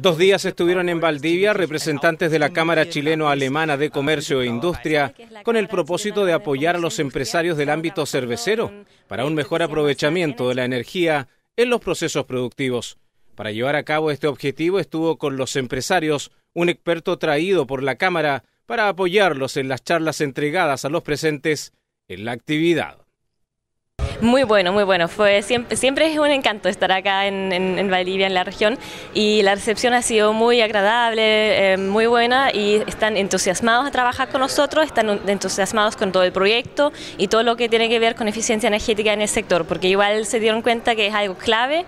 Dos días estuvieron en Valdivia representantes de la Cámara Chileno-Alemana de Comercio e Industria con el propósito de apoyar a los empresarios del ámbito cervecero para un mejor aprovechamiento de la energía en los procesos productivos. Para llevar a cabo este objetivo estuvo con los empresarios un experto traído por la Cámara para apoyarlos en las charlas entregadas a los presentes en la actividad. Muy bueno, muy bueno. Fue siempre, siempre es un encanto estar acá en, en Valdivia, en la región, y la recepción ha sido muy agradable, eh, muy buena, y están entusiasmados a trabajar con nosotros, están entusiasmados con todo el proyecto y todo lo que tiene que ver con eficiencia energética en el sector, porque igual se dieron cuenta que es algo clave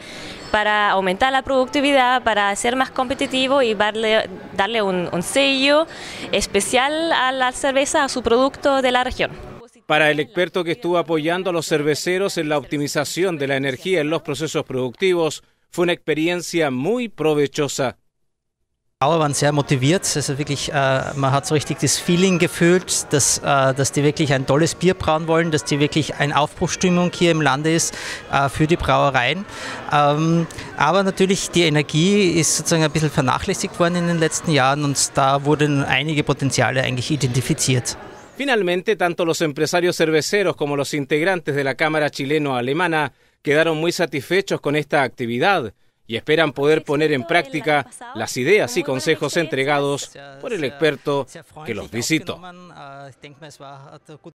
para aumentar la productividad, para ser más competitivo y darle, darle un sello especial a la cerveza, a su producto de la región. para el experto que estuvo apoyando a los cerveceros en la optimización de la energía en los procesos productivos, fue una experiencia muy provechosa. Bauer waren sehr motiviert. Also wirklich, äh, man hat so richtig das Feeling gefühlt, dass, äh, dass die wirklich ein tolles Bier brauen wollen, dass die wirklich eine Aufbruchstimmung hier im Lande ist äh, für die Brauereien. Ähm, aber natürlich die Energie ist sozusagen ein bisschen vernachlässigt worden in den letzten Jahren und da wurden einige Potenziale eigentlich identifiziert. Finalmente, tanto los empresarios cerveceros como los integrantes de la Cámara Chileno-Alemana quedaron muy satisfechos con esta actividad y esperan poder poner en práctica las ideas y consejos entregados por el experto que los visitó.